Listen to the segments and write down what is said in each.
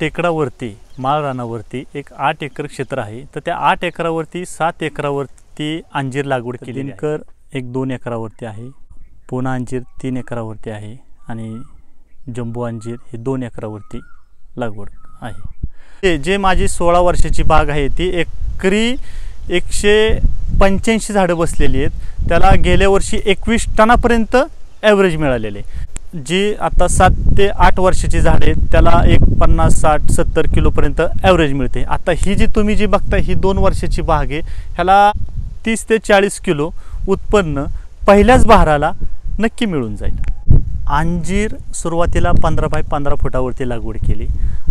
टेकडावरती माळरानावरती एक आठ एकर क्षेत्र आहे तर त्या आठ एकरावरती सात एकरावरती अंजीर लागवड केली दिनकर एक दोन एकरावरती आहे पुन्हा अंजीर तीन एकरावरती आहे आणि जम्बू अंजीर हे दोन एकरावरती लागवड आहे ते जे माझी सोळा वर्षाची बाग आहे ती एकरी एकशे पंच्याऐंशी झाडं बसलेली आहेत त्याला गेल्या वर्षी एकवीस टनापर्यंत ॲव्हरेज मिळालेले जी आता सात ते आठ वर्षाची झाडे आहेत त्याला एक पन्नास साठ सत्तर किलोपर्यंत ॲव्हरेज मिळते आता ही जी तुम्ही जी बघता ही दोन वर्षाची बाग आहे ह्याला तीस ते चाळीस किलो उत्पन्न पहिल्याच बहाराला नक्की मिळून जाईल अंजीर सुरुवातीला पंधरा बाय पंधरा फुटावरती लागवड केली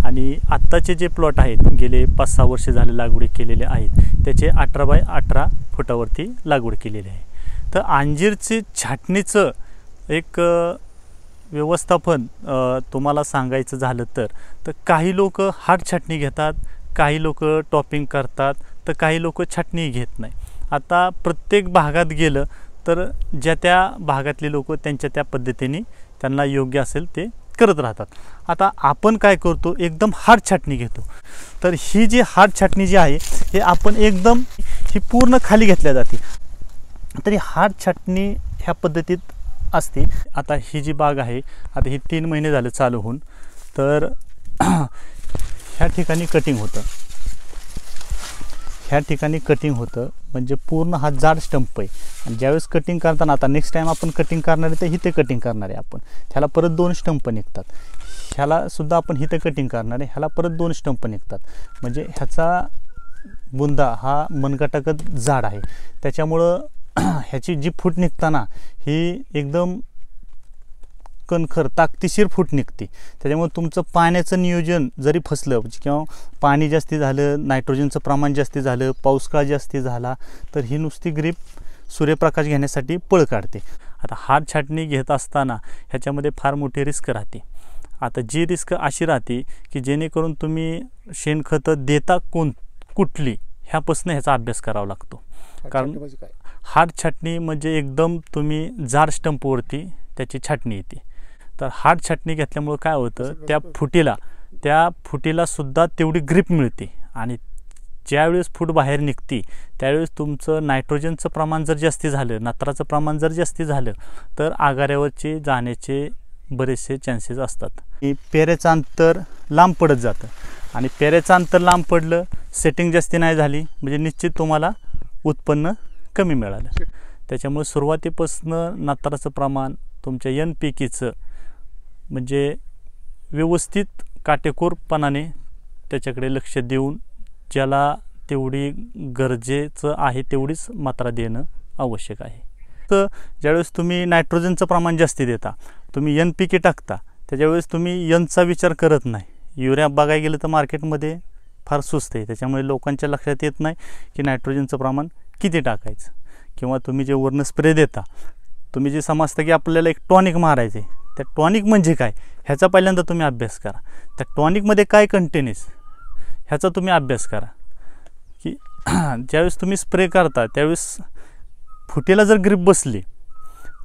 आणि आत्ताचे जे प्लॉट आहेत गेले पाच सहा वर्षे झाले लागवडी केलेले आहेत त्याचे अठरा बाय अठरा फुटावरती लागवड केलेली आहे तर अंजीरचे छाटणीचं एक व्यवस्थापन तुम्हाला सांगायचं झालं तर तर काही लोक हार्ड छाटणी घेतात काही लोक टॉपिंग करतात तर काही लोक छटणी घेत नाही आता प्रत्येक भागात गेलं तर ज्या त्या भागातले लोक त्यांच्या त्या पद्धतीने त्यांना योग्य असेल ते करत राहतात आता आपण काय करतो एकदम हार्ड छाटणी घेतो तर ही जी हार्ड छाटणी जी आहे हे आपण एकदम ही पूर्ण खाली घेतल्या जाते तरी हार्ड छाटणी ह्या पद्धतीत असते आता ही जी बाग आहे आता ही तीन महिने झाले चालू होऊन तर ह्या ठिकाणी कटिंग होतं ह्या ठिकाणी कटिंग होतं म्हणजे पूर्ण हा जाड स्टंप आहे आणि ज्यावेळेस कटिंग करताना आता नेक्स्ट टाईम आपण कटिंग करणार आहे तर हिथे कटिंग करणार आहे आपण ह्याला परत दोन स्टंप निघतात ह्यालासुद्धा आपण हिथे कटिंग करणार आहे ह्याला परत दोन स्टंप निघतात म्हणजे ह्याचा बुंदा हा मनगटागत जाड आहे त्याच्यामुळं ह्याची जी फूट निघताना ही एकदम कणखर ताकदीशीर फूट निघते त्याच्यामुळे तुमचं पाण्याचं नियोजन जरी फसलं म्हणजे किंवा पाणी जास्ती झालं नायट्रोजनचं प्रमाण जास्ती झालं पाऊसकाळ जास्ती झाला तर ही नुसती ग्रीप सूर्यप्रकाश घेण्यासाठी पळ काढते आता हात छाटणी घेत असताना ह्याच्यामध्ये फार मोठी रिस्क राहते आता जी रिस्क अशी राहते की जेणेकरून तुम्ही शेणखतं देता कोण कुठली ह्यापासून ह्याचा अभ्यास करावा लागतो कारण हार्ड छाटणी म्हणजे एकदम तुम्ही जाड स्टंपवरती त्याची छाटणी येते तर हार्ड छाटणी घेतल्यामुळं काय होतं त्या फुटीला त्या फुटीलासुद्धा तेवढी ग्रीप मिळते आणि ज्यावेळेस फूट बाहेर निघती त्यावेळेस तुमचं नायट्रोजनचं प्रमाण जर जास्त झालं नत्राचं प्रमाण जर जास्ती झालं तर आगाऱ्यावरचे जाण्याचे बरेचसे चान्सेस असतात पेऱ्याचं अंतर लांब पडत जातं आणि पेऱ्याचं अंतर लांब पडलं सेटिंग जास्ती नाही झाली म्हणजे निश्चित तुम्हाला उत्पन्न कमी मिळालं त्याच्यामुळे सुरुवातीपासनं नाताराचं प्रमाण तुमच्या यन केचं म्हणजे व्यवस्थित काटेकोरपणाने त्याच्याकडे लक्ष देऊन ज्याला तेवढी गरजेचं आहे तेवढीच मात्रा देणं आवश्यक आहे तर ज्यावेळेस तुम्ही नायट्रोजनचं प्रमाण जास्ती देता तुम्ही यन के टाकता त्याच्यावेळेस तुम्ही यनचा विचार करत नाही युरिया बघायला गेलं तर मार्केटमध्ये फार सुस्त आहे त्याच्यामुळे लोकांच्या लक्षात येत नाही की नायट्रोजनचं प्रमाण किती टाकायचं किंवा तुम्ही जे वर्ण स्प्रे देता तुम्ही जे समजता की आपल्याला एक टॉनिक मारायचे त्या टॉनिक म्हणजे काय ह्याचा पहिल्यांदा तुम्ही अभ्यास करा त्या टॉनिकमध्ये काय कंटेनिस ह्याचा तुम्ही अभ्यास करा की ज्यावेळेस तुम्ही स्प्रे करता त्यावेळेस फुटेला जर ग्रीप बसली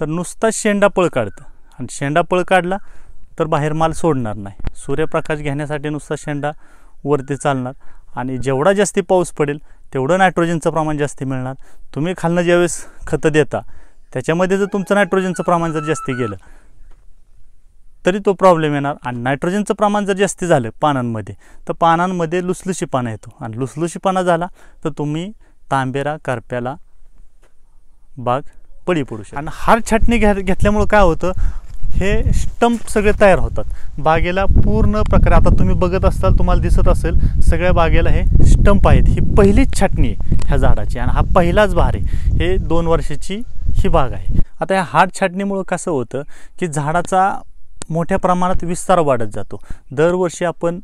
तर नुसता शेंडा पळ काढतं आणि शेंडा पळ काढला तर बाहेर माल सोडणार नाही सूर्यप्रकाश घेण्यासाठी नुसता शेंडा वरती चालणार आणि जेवढा जास्ती पाऊस पडेल तेवढं नायट्रोजनचं प्रमाण जास्त मिळणार तुम्ही खालनं ज्यावेळेस खतं देता त्याच्यामध्ये जर तुमचं नायट्रोजनचं प्रमाण जर जास्त गेलं तरी तो प्रॉब्लेम येणार आणि नायट्रोजनचं प्रमाण जर जास्त झालं पानांमध्ये तर पानांमध्ये लुसलुशीपाना येतो आणि पाना झाला तर तुम्ही तांबेरा करप्याला बाग पडी पडू शकता आणि हार छाटणी घ्या घेतल्यामुळं काय होतं हे स्टंप सगळे तयार होतात बागेला पूर्ण प्रकारे आता तुम्ही बघत असाल तुम्हाला दिसत असेल सगळ्या बागेला हे स्टंप आहेत ही पहिलीच छाटणी आहे ह्या झाडाची आणि हा पहिलाच बहार आहे हे दोन वर्षाची ही बाग आहे आता ह्या हाड छाटणीमुळं कसं होतं की झाडाचा मोठ्या प्रमाणात विस्तार वाढत जातो दरवर्षी आपण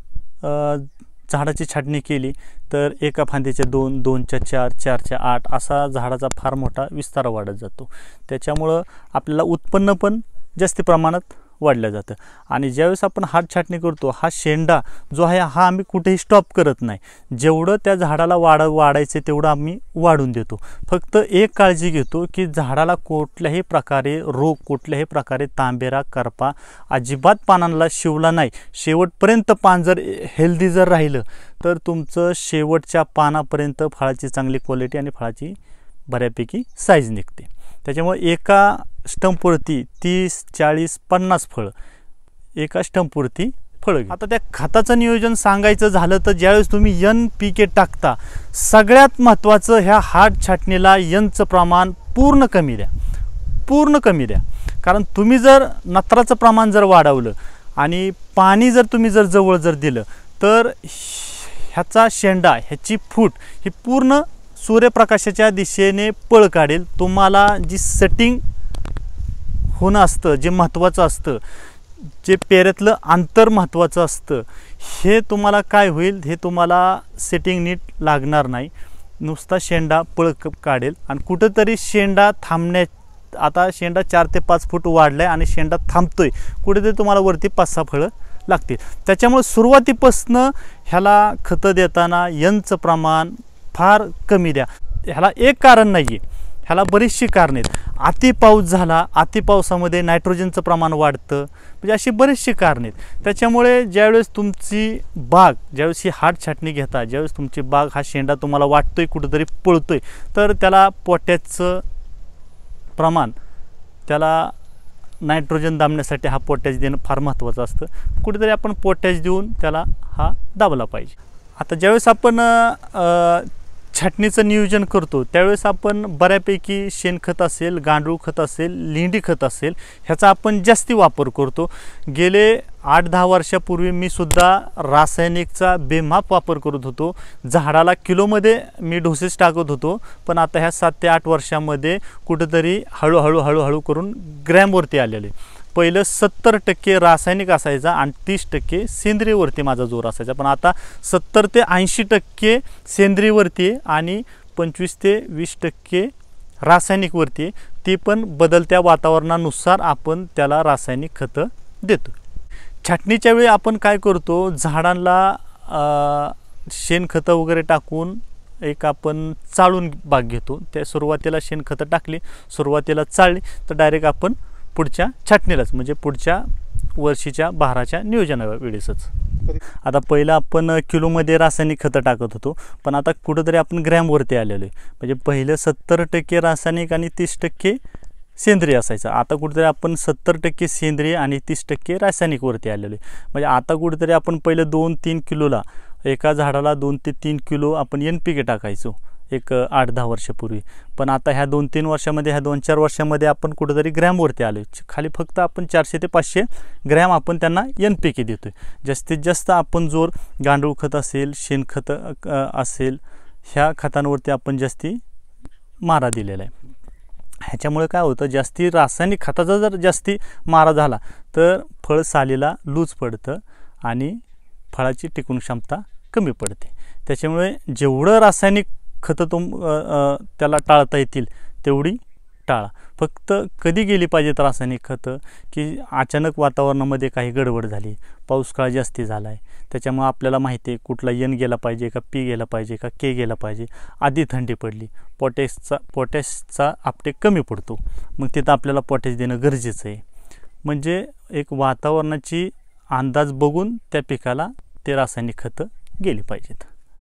झाडाची छाटणी केली तर एका फांदीच्या दोन दोनच्या चार चारच्या आठ असा झाडाचा फार मोठा विस्तार वाढत जातो त्याच्यामुळं आपल्याला उत्पन्न पण जास्त प्रमाणात वाढलं जातं आणि ज्यावेळेस आपण हात छाटणी करतो हा शेंडा जो आहे हा आम्ही कुठेही स्टॉप करत नाही जेवढं त्या झाडाला वाढ वाढायचं तेवढं आम्ही वाढून देतो फक्त एक काळजी घेतो की झाडाला कुठल्याही प्रकारे रोग कुठल्याही प्रकारे तांबेरा करपा अजिबात पानांना शिवला नाही शेवटपर्यंत पान जर हेल्दी जर राहिलं तर तुमचं शेवटच्या पानापर्यंत फळाची चांगली क्वालिटी आणि फळाची बऱ्यापैकी साईज निघते त्याच्यामुळे एका स्टंपवरती तीस चाळीस पन्नास फळं एका स्टंपवरती फळं आता त्या खताचं नियोजन सांगायचं झालं तर ज्यावेळेस तुम्ही यन पिके टाकता सगळ्यात महत्त्वाचं ह्या हाट छाटणीला यनचं प्रमाण पूर्ण कमी द्या पूर्ण कमी द्या कारण तुम्ही जर नत्राचं प्रमाण जर वाढवलं आणि पाणी जर तुम्ही जर जवळ जर दिलं तर ह्याचा शेंडा ह्याची फूट ही पूर्ण सूर्यप्रकाशाच्या दिशेने पळ काढेल तुम्हाला जी सेटिंग होणं असतं जे महत्त्वाचं असतं जे पेऱ्यातलं अंतर महत्त्वाचं असतं हे तुम्हाला काय होईल हे तुम्हाला सेटिंग नीट लागणार नाही नुसता शेंडा पळ काढेल आणि कुठंतरी शेंडा थांबण्या आता शेंडा चार ते पाच फूट वाढला आहे आणि शेंडा थांबतो आहे कुठेतरी तुम्हाला वरती पाच सहा फळं लागतील त्याच्यामुळे सुरुवातीपासनं ह्याला खतं देताना यंचं प्रमाण फार कमी द्या ह्याला एक कारण नाही आहे ह्याला बरीचशी कारणं आहेत अतिपाऊस झाला अतिपावसामध्ये नायट्रोजनचं प्रमाण वाढतं म्हणजे अशी बरीचशी कारणं आहेत त्याच्यामुळे ज्यावेळेस तुमची बाग ज्यावेळेस ही हाट छाटणी घेता ज्यावेळेस तुमची बाग हा शेंडा तुम्हाला वाटतोय कुठंतरी पळतोय तर त्याला पोट्याचं प्रमाण त्याला नायट्रोजन दाबण्यासाठी हा पोटॅश देणं फार महत्त्वाचं असतं कुठेतरी आपण पोटॅश देऊन त्याला हा दाबला पाहिजे आता ज्यावेळेस आपण छाटणीचं नियोजन करतो त्यावेळेस आपण बऱ्यापैकी शेणखत असेल गांडूळ खत असेल लेंडी खत असेल ह्याचा आपण जास्ती वापर करतो गेले आठ दहा वर्षापूर्वी मी सुद्धा रासायनिकचा बेमाप वापर करत होतो झाडाला किलोमध्ये मी डोसेस टाकत होतो पण आता ह्या सात ते आठ वर्षामध्ये कुठंतरी हळूहळू हळूहळू करून ग्रॅमवरती आलेले पहिलं सत्तर टक्के रासायनिक असायचा आणि तीस टक्के सेंद्रियवरती माझा जोर असायचा पण आता सत्तर ते ऐंशी टक्के सेंद्रियवरती आणि पंचवीस ते वीस टक्के रासायनिकवरती ते पण बदलत्या वातावरणानुसार आपण त्याला रासायनिक खतं देतो छाटणीच्या वेळी आपण काय करतो झाडांना शेणखतं वगैरे टाकून एक आपण चाळून बाग घेतो त्या सुरुवातीला शेणखतं टाकली सुरुवातीला चाळली तर डायरेक्ट आपण पुढच्या छाटणीलाच म्हणजे पुढच्या वर्षीच्या बहाराच्या नियोजनावेळेसच आता पहिलं आपण किलोमध्ये रासायनिक खतं टाकत होतो पण आता कुठंतरी आपण ग्रॅमवरती आलेलो आहे म्हणजे पहिलं सत्तर टक्के रासायनिक आणि तीस टक्के सेंद्रिय असायचं आता कुठेतरी आपण सत्तर टक्के सेंद्रिय आणि तीस टक्के रासायनिकवरती आलेलो आहे म्हणजे आता कुठेतरी आपण पहिलं दोन तीन किलोला एका झाडाला दोन ते तीन किलो आपण एन पी के टाकायचो एक आठ दहा वर्षापूर्वी पण आता ह्या दोन तीन वर्षामध्ये ह्या दोन चार वर्षामध्ये आपण कुठंतरी ग्रॅमवरती आलो खाली फक्त आपण चारशे ते पाचशे ग्रॅम आपण त्यांना एन पी के देतो आहे जास्तीत जास्त आपण जोर गांडूळ खत असेल शेणखत असेल ह्या खतांवरती आपण जास्ती मारा दिलेला आहे ह्याच्यामुळे काय होतं जास्ती रासायनिक खताचा जर जास्ती मारा झाला तर फळ सालीला लूज पडतं आणि फळाची टिकून क्षमता कमी पडते त्याच्यामुळे जेवढं रासायनिक खतं तुम त्याला टाळता येतील तेवढी टाळा फक्त कधी गेली पाहिजेत रासायनिक खतं की अचानक वातावरणामध्ये काही गडबड झाली पाऊस काळ जास्ती झाला आहे त्याच्यामुळं आपल्याला माहिती आहे कुठला एन गेला पाहिजे का पी गेला पाहिजे का के गेला पाहिजे आधी थंडी पडली पोटॅशचा पोटॅशचा आपटेक कमी पडतो मग तिथं आपल्याला पॉटॅश देणं गरजेचं आहे म्हणजे एक वातावरणाची अंदाज बघून त्या पिकाला ते रासायनिक खतं गेली पाहिजेत